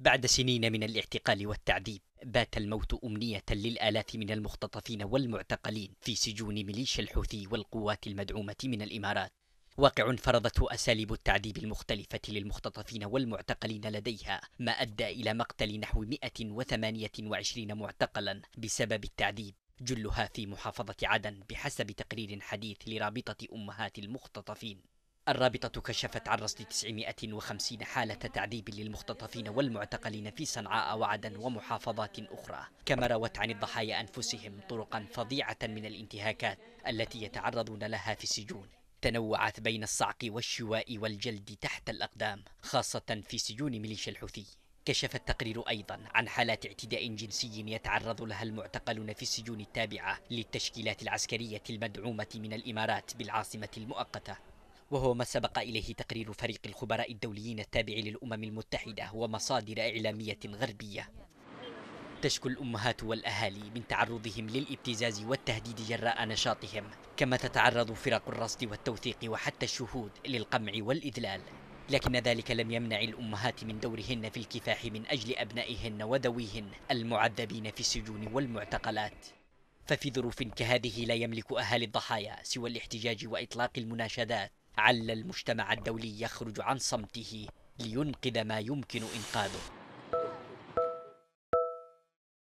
بعد سنين من الاعتقال والتعذيب بات الموت أمنية للآلاف من المختطفين والمعتقلين في سجون ميليشيا الحوثي والقوات المدعومة من الإمارات واقع فرضته أساليب التعذيب المختلفة للمختطفين والمعتقلين لديها ما أدى إلى مقتل نحو 128 معتقلا بسبب التعذيب جلها في محافظة عدن بحسب تقرير حديث لرابطة أمهات المختطفين الرابطة كشفت عن رصد 950 حالة تعذيب للمختطفين والمعتقلين في صنعاء وعدن ومحافظات أخرى كما روت عن الضحايا أنفسهم طرقا فظيعة من الانتهاكات التي يتعرضون لها في السجون تنوعت بين الصعق والشواء والجلد تحت الأقدام خاصة في سجون ميليشيا الحوثي كشف التقرير أيضا عن حالات اعتداء جنسي يتعرض لها المعتقلون في السجون التابعة للتشكيلات العسكرية المدعومة من الإمارات بالعاصمة المؤقتة وهو ما سبق إليه تقرير فريق الخبراء الدوليين التابع للأمم المتحدة ومصادر إعلامية غربية تشكو الأمهات والأهالي من تعرضهم للابتزاز والتهديد جراء نشاطهم كما تتعرض فرق الرصد والتوثيق وحتى الشهود للقمع والإذلال لكن ذلك لم يمنع الأمهات من دورهن في الكفاح من أجل أبنائهن وذويهن المعذبين في السجون والمعتقلات ففي ظروف كهذه لا يملك أهالي الضحايا سوى الاحتجاج وإطلاق المناشدات عل المجتمع الدولي يخرج عن صمته لينقذ ما يمكن إنقاذه